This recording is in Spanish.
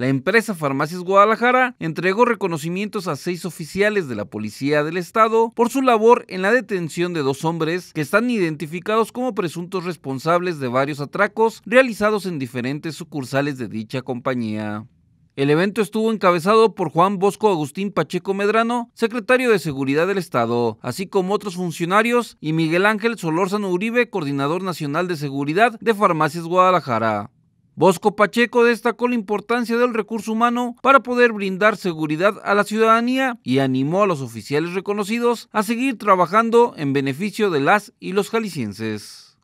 La empresa Farmacias Guadalajara entregó reconocimientos a seis oficiales de la Policía del Estado por su labor en la detención de dos hombres que están identificados como presuntos responsables de varios atracos realizados en diferentes sucursales de dicha compañía. El evento estuvo encabezado por Juan Bosco Agustín Pacheco Medrano, secretario de Seguridad del Estado, así como otros funcionarios, y Miguel Ángel Solórzano Uribe, coordinador nacional de seguridad de Farmacias Guadalajara. Bosco Pacheco destacó la importancia del recurso humano para poder brindar seguridad a la ciudadanía y animó a los oficiales reconocidos a seguir trabajando en beneficio de las y los jaliscienses.